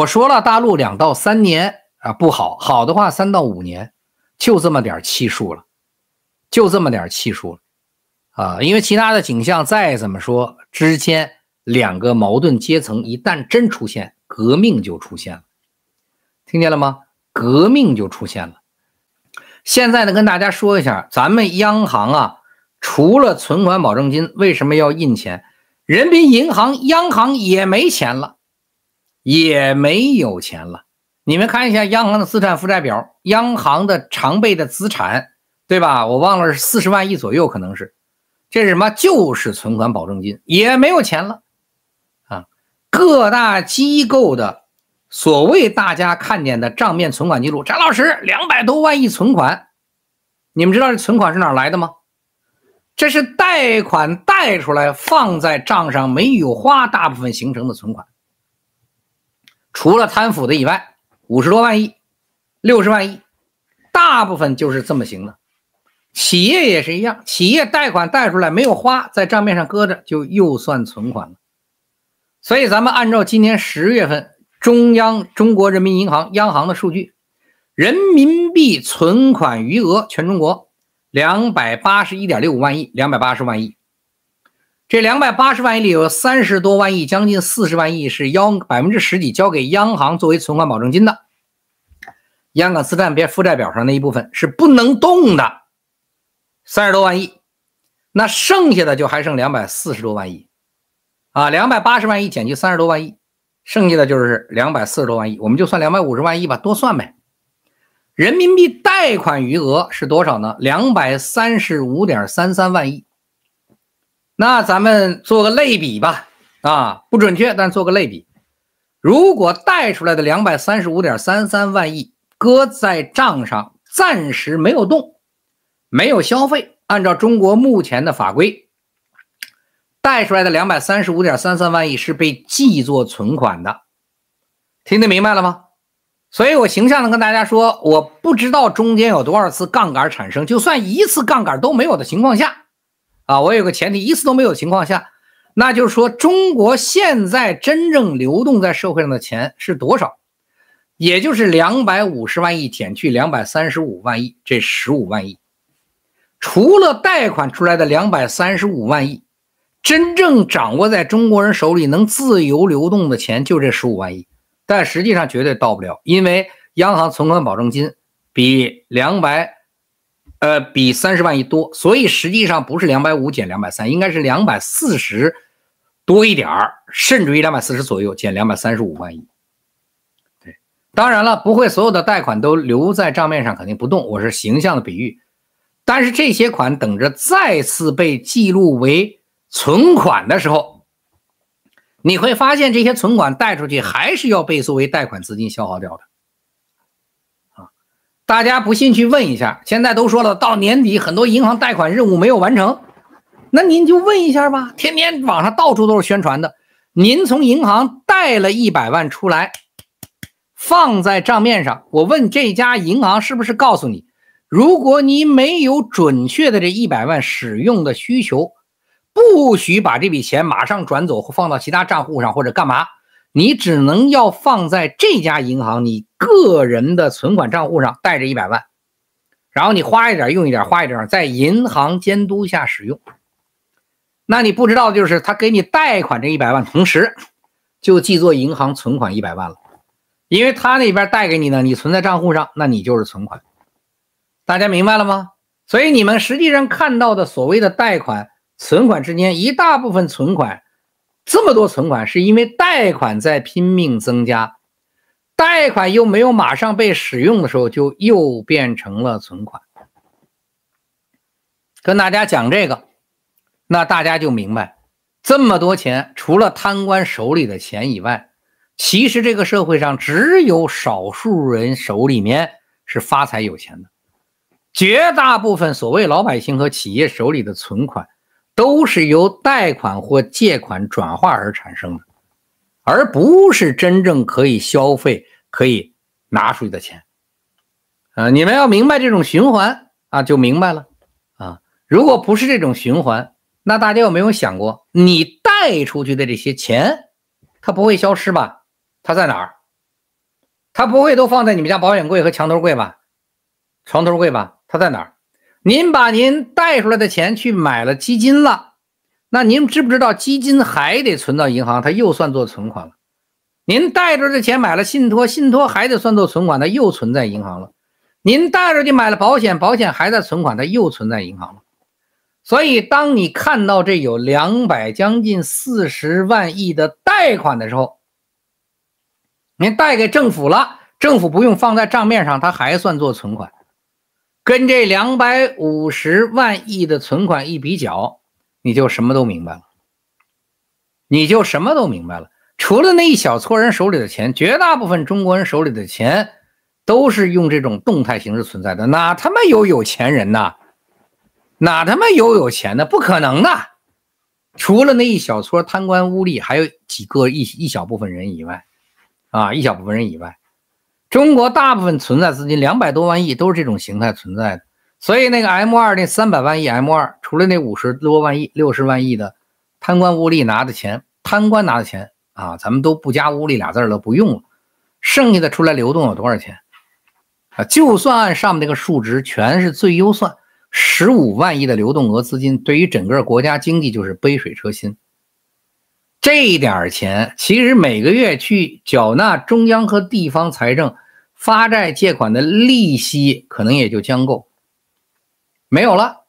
我说了，大陆两到三年啊不好，好的话三到五年，就这么点气数了，就这么点气数了啊！因为其他的景象再怎么说，之间两个矛盾阶层一旦真出现，革命就出现了，听见了吗？革命就出现了。现在呢，跟大家说一下，咱们央行啊，除了存款保证金，为什么要印钱？人民银行、央行也没钱了。也没有钱了，你们看一下央行的资产负债表，央行的常备的资产，对吧？我忘了是四十万亿左右，可能是。这是什么？就是存款保证金，也没有钱了啊！各大机构的所谓大家看见的账面存款记录，张老师两百多万亿存款，你们知道这存款是哪来的吗？这是贷款贷出来放在账上没有花，大部分形成的存款。除了贪腐的以外，五十多万亿、六十万亿，大部分就是这么行的。企业也是一样，企业贷款贷出来没有花，在账面上搁着，就又算存款了。所以咱们按照今年十月份中央中国人民银行央行的数据，人民币存款余额全中国两百八十一点六五万亿，两百八十万亿。这两百八十万亿里有三十多万亿，将近四十万亿是央百分之十几交给央行作为存款保证金的，央港资产别负债表上那一部分是不能动的，三十多万亿，那剩下的就还剩两百四十多万亿，啊，两百八十万亿减去三十多万亿，剩下的就是两百四十多万亿，我们就算两百五十万亿吧，多算呗。人民币贷款余额是多少呢？两百三十五点三三万亿。那咱们做个类比吧，啊，不准确，但做个类比，如果贷出来的两百三十五点三三万亿搁在账上暂时没有动，没有消费，按照中国目前的法规，贷出来的两百三十五点三三万亿是被记作存款的，听得明白了吗？所以我形象的跟大家说，我不知道中间有多少次杠杆产生，就算一次杠杆都没有的情况下。啊，我有个前提，一次都没有情况下，那就是说，中国现在真正流动在社会上的钱是多少？也就是两百五十万亿减去两百三十五万亿，这十五万亿，除了贷款出来的两百三十五万亿，真正掌握在中国人手里能自由流动的钱就这十五万亿，但实际上绝对到不了，因为央行存款保证金比两百。呃，比三十万亿多，所以实际上不是两百五减两百三，应该是两百四十多一点儿，甚至于两百四十左右减两百三十五万亿。对，当然了，不会所有的贷款都留在账面上肯定不动，我是形象的比喻，但是这些款等着再次被记录为存款的时候，你会发现这些存款贷出去还是要被作为贷款资金消耗掉的。大家不信去问一下，现在都说了，到年底很多银行贷款任务没有完成，那您就问一下吧。天天网上到处都是宣传的，您从银行贷了一百万出来，放在账面上，我问这家银行是不是告诉你，如果你没有准确的这一百万使用的需求，不许把这笔钱马上转走或放到其他账户上或者干嘛？你只能要放在这家银行你个人的存款账户上，带着一百万，然后你花一点用一点，花一点在银行监督下使用。那你不知道，就是他给你贷款这一百万，同时就记作银行存款一百万了，因为他那边贷给你的，你存在账户上，那你就是存款。大家明白了吗？所以你们实际上看到的所谓的贷款存款之间，一大部分存款。这么多存款，是因为贷款在拼命增加，贷款又没有马上被使用的时候，就又变成了存款。跟大家讲这个，那大家就明白，这么多钱，除了贪官手里的钱以外，其实这个社会上只有少数人手里面是发财有钱的，绝大部分所谓老百姓和企业手里的存款。都是由贷款或借款转化而产生的，而不是真正可以消费、可以拿出去的钱。啊，你们要明白这种循环啊，就明白了啊。如果不是这种循环，那大家有没有想过，你贷出去的这些钱，它不会消失吧？它在哪儿？它不会都放在你们家保险柜和墙头柜吧？床头柜吧？它在哪儿？您把您贷出来的钱去买了基金了，那您知不知道基金还得存到银行，它又算作存款了。您贷出来的钱买了信托，信托还得算作存款，它又存在银行了。您贷出去买了保险，保险还在存款，它又存在银行了。所以，当你看到这有两百将近四十万亿的贷款的时候，您贷给政府了，政府不用放在账面上，它还算作存款。跟这两百五十万亿的存款一比较，你就什么都明白了。你就什么都明白了。除了那一小撮人手里的钱，绝大部分中国人手里的钱都是用这种动态形式存在的。哪他妈有有钱人呐？哪他妈有有钱的？不可能的。除了那一小撮贪官污吏，还有几个一一小部分人以外，啊，一小部分人以外。中国大部分存在资金两百多万亿都是这种形态存在的，所以那个 M 二那三百万亿 M 二，除了那五十多万亿、六十万亿的贪官污吏拿的钱，贪官拿的钱啊，咱们都不加“污吏”俩字了，不用了，剩下的出来流动有多少钱啊？就算按上面那个数值全是最优算，十五万亿的流动额资金，对于整个国家经济就是杯水车薪。这一点钱，其实每个月去缴纳中央和地方财政发债借款的利息，可能也就将够，没有了。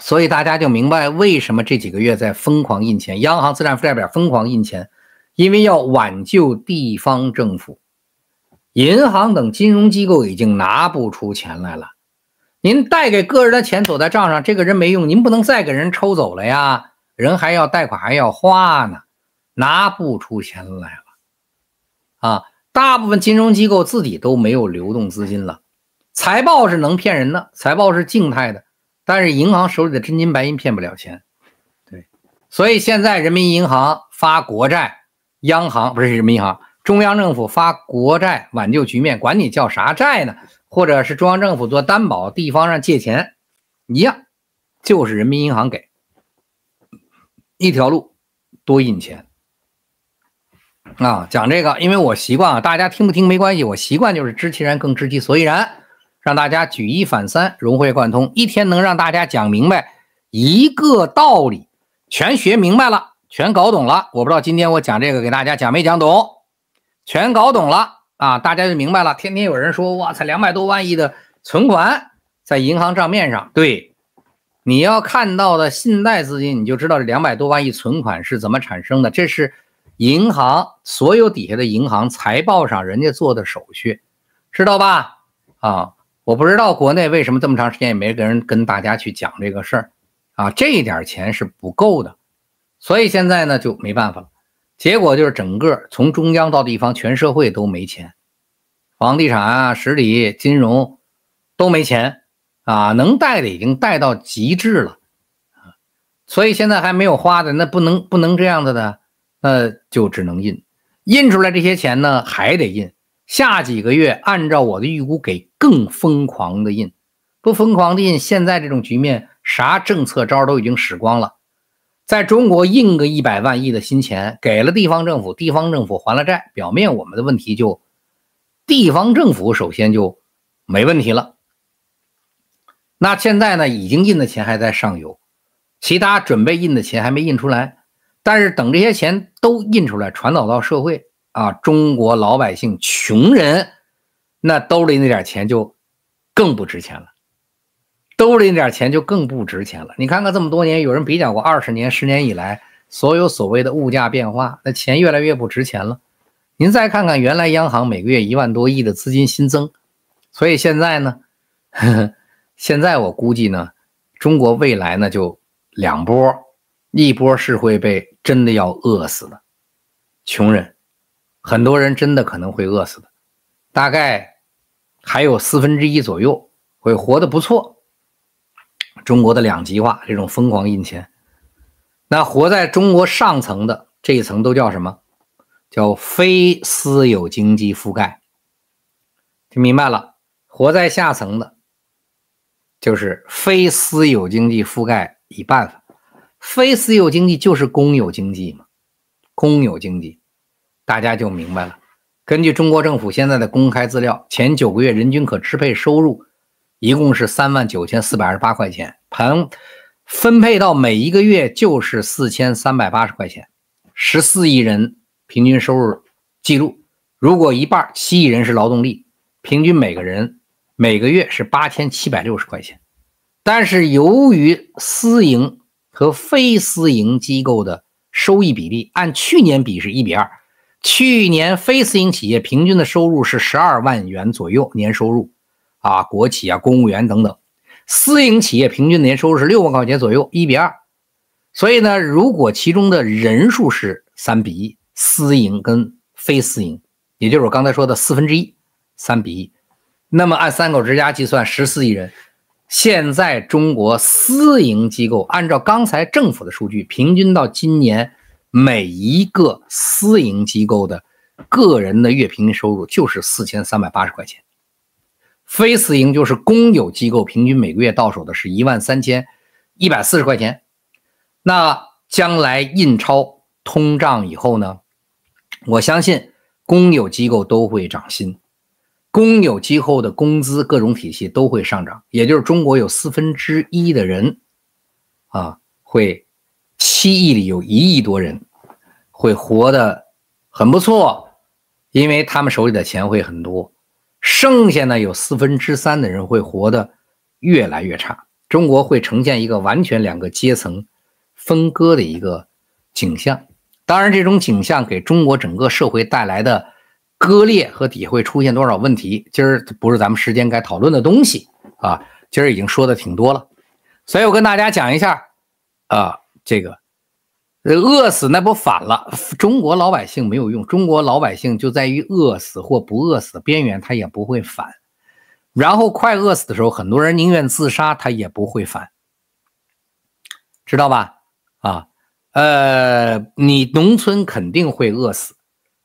所以大家就明白为什么这几个月在疯狂印钱，央行资产负债表疯狂印钱，因为要挽救地方政府、银行等金融机构已经拿不出钱来了。您贷给个人的钱走在账上，这个人没用，您不能再给人抽走了呀。人还要贷款，还要花呢，拿不出钱来了，啊，大部分金融机构自己都没有流动资金了。财报是能骗人的，财报是静态的，但是银行手里的真金白银骗不了钱。对，所以现在人民银行发国债，央行不是人民银行，中央政府发国债挽救局面，管你叫啥债呢？或者是中央政府做担保，地方上借钱，一样，就是人民银行给。一条路，多印钱啊！讲这个，因为我习惯啊，大家听不听没关系，我习惯就是知其然更知其所以然，让大家举一反三，融会贯通。一天能让大家讲明白一个道理，全学明白了，全搞懂了。我不知道今天我讲这个给大家讲没讲懂，全搞懂了啊，大家就明白了。天天有人说，哇塞，两百多万亿的存款在银行账面上，对。你要看到的信贷资金，你就知道这两百多万亿存款是怎么产生的。这是银行所有底下的银行财报上人家做的手续，知道吧？啊，我不知道国内为什么这么长时间也没跟人跟大家去讲这个事儿啊。这一点钱是不够的，所以现在呢就没办法了。结果就是整个从中央到地方，全社会都没钱，房地产啊、实体、金融都没钱。啊，能贷的已经贷到极致了，啊，所以现在还没有花的，那不能不能这样子的，那就只能印，印出来这些钱呢，还得印，下几个月按照我的预估给更疯狂的印，不疯狂的印，现在这种局面，啥政策招都已经使光了，在中国印个一百万亿的新钱，给了地方政府，地方政府还了债，表面我们的问题就，地方政府首先就没问题了。那现在呢？已经印的钱还在上游，其他准备印的钱还没印出来。但是等这些钱都印出来传导到社会啊，中国老百姓、穷人，那兜里那点钱就更不值钱了。兜里那点钱就更不值钱了。你看看这么多年，有人比较过二十年、十年以来所有所谓的物价变化，那钱越来越不值钱了。您再看看原来央行每个月一万多亿的资金新增，所以现在呢？现在我估计呢，中国未来呢就两波，一波是会被真的要饿死的，穷人，很多人真的可能会饿死的，大概还有四分之一左右会活得不错。中国的两极化，这种疯狂印钱，那活在中国上层的这一层都叫什么？叫非私有经济覆盖。听明白了，活在下层的。就是非私有经济覆盖一半非私有经济就是公有经济嘛，公有经济，大家就明白了。根据中国政府现在的公开资料，前九个月人均可支配收入一共是三万九千四百二十八块钱，盆分配到每一个月就是四千三百八十块钱，十四亿人平均收入。记录。如果一半七亿人是劳动力，平均每个人。每个月是八千七百六十块钱，但是由于私营和非私营机构的收益比例按去年比是一比二，去年非私营企业平均的收入是十二万元左右年收入，啊，国企啊，公务员等等，私营企业平均年收入是六万块钱左右，一比二，所以呢，如果其中的人数是三比一，私营跟非私营，也就是我刚才说的四分之一，三比一。那么按三口之家计算，十四亿人。现在中国私营机构按照刚才政府的数据，平均到今年每一个私营机构的个人的月平均收入就是四千三百八十块钱。非私营就是公有机构，平均每个月到手的是一万三千一百四十块钱。那将来印钞通胀以后呢？我相信公有机构都会涨薪。公有机构的工资各种体系都会上涨，也就是中国有四分之一的人，啊，会七亿里有一亿多人会活的很不错，因为他们手里的钱会很多。剩下呢有四分之三的人会活得越来越差，中国会呈现一个完全两个阶层分割的一个景象。当然，这种景象给中国整个社会带来的。割裂和底下会出现多少问题？今儿不是咱们时间该讨论的东西啊，今儿已经说的挺多了，所以我跟大家讲一下啊，这个饿死那不反了？中国老百姓没有用，中国老百姓就在于饿死或不饿死的边缘，他也不会反。然后快饿死的时候，很多人宁愿自杀，他也不会反，知道吧？啊，呃，你农村肯定会饿死。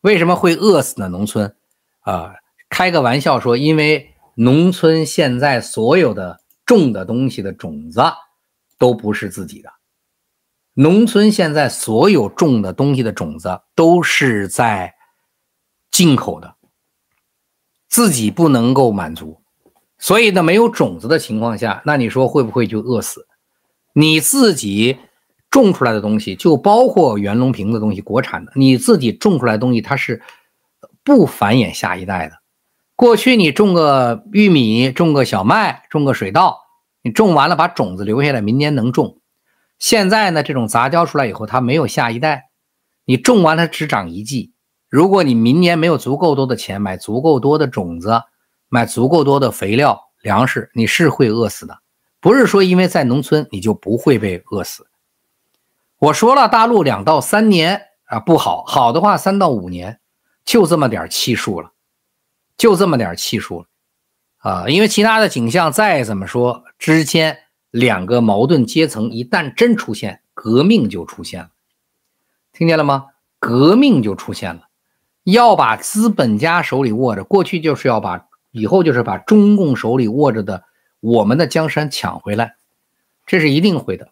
为什么会饿死呢？农村，啊，开个玩笑说，因为农村现在所有的种的东西的种子，都不是自己的。农村现在所有种的东西的种子都是在进口的，自己不能够满足，所以呢，没有种子的情况下，那你说会不会就饿死？你自己。种出来的东西就包括袁隆平的东西，国产的你自己种出来的东西，它是不繁衍下一代的。过去你种个玉米，种个小麦，种个水稻，你种完了把种子留下来，明年能种。现在呢，这种杂交出来以后，它没有下一代，你种完了只长一季。如果你明年没有足够多的钱买足够多的种子，买足够多的肥料、粮食，你是会饿死的。不是说因为在农村你就不会被饿死。我说了，大陆两到三年啊不好，好的话三到五年，就这么点气数了，就这么点气数了，啊，因为其他的景象再怎么说，之间两个矛盾阶层一旦真出现，革命就出现了，听见了吗？革命就出现了，要把资本家手里握着，过去就是要把，以后就是把中共手里握着的我们的江山抢回来，这是一定会的。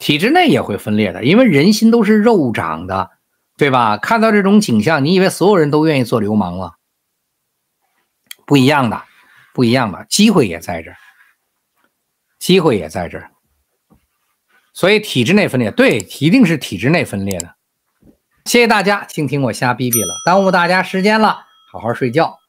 体制内也会分裂的，因为人心都是肉长的，对吧？看到这种景象，你以为所有人都愿意做流氓了？不一样的，不一样的机会也在这儿，机会也在这儿。所以体制内分裂，对，一定是体制内分裂的。谢谢大家，听听我瞎逼逼了，耽误大家时间了，好好睡觉。